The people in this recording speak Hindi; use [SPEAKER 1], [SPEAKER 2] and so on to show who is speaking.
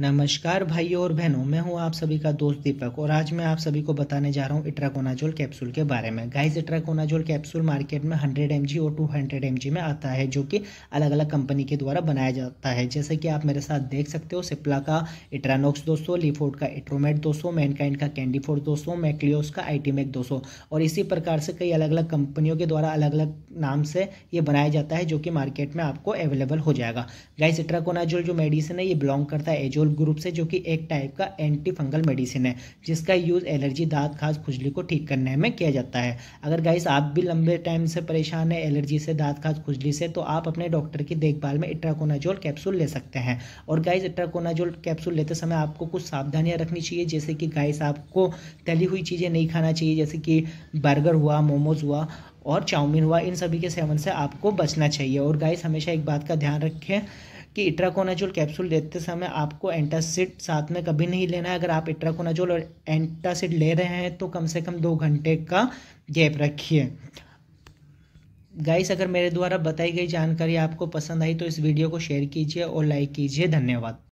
[SPEAKER 1] नमस्कार भाइयों और बहनों मैं हूं आप सभी का दोस्त दीपक और आज मैं आप सभी को बताने जा रहा हूं इट्राकोनाजोल कैप्सूल के बारे में गाइस इट्राकोनाजोल कैप्सूल मार्केट में 100 एम और 200 एम में आता है जो कि अलग अलग कंपनी के द्वारा बनाया जाता है जैसे कि आप मेरे साथ देख सकते हो सिप्ला का इट्रानोक्स दो लिफोर्ड का इट्रोमेट दो मैनकाइंड का कैंडीफोर्ड दो का आईटीमेक टी और इसी प्रकार से कई अलग अलग कंपनियों के द्वारा अलग अलग नाम से ये बनाया जाता है जो कि मार्केट में आपको अवेलेबल हो जाएगा गाइज इट्राकोनाजोल जो मेडिसिन है ये बिलोंग करता है एजो एल्कोहल ग्रुप से जो कि एक टाइप का एंटी फंगल मेडिसिन है जिसका यूज़ एलर्जी दांत खास खुजली को ठीक करने में किया जाता है अगर गाइस आप भी लंबे टाइम से परेशान है एलर्जी से दांत खास खुजली से तो आप अपने डॉक्टर की देखभाल में इट्राकोनाजोल कैप्सूल ले सकते हैं और गाइस इट्राकोनाजोल कैप्सूल लेते समय आपको कुछ सावधानियाँ रखनी चाहिए जैसे कि गाइस आपको तली हुई चीज़ें नहीं खाना चाहिए जैसे कि बर्गर हुआ मोमोज़ हुआ और चाउमीन हुआ इन सभी के सेवन से आपको बचना चाहिए और गाइस हमेशा एक बात का ध्यान रखें कि इट्राकोनाजोल कैप्सूल लेते समय आपको एंटासिड साथ में कभी नहीं लेना है अगर आप इट्राकोनाजोल और एंटासिड ले रहे हैं तो कम से कम दो घंटे का गैप रखिए गाइस अगर मेरे द्वारा बताई गई जानकारी आपको पसंद आई तो इस वीडियो को शेयर कीजिए और लाइक कीजिए धन्यवाद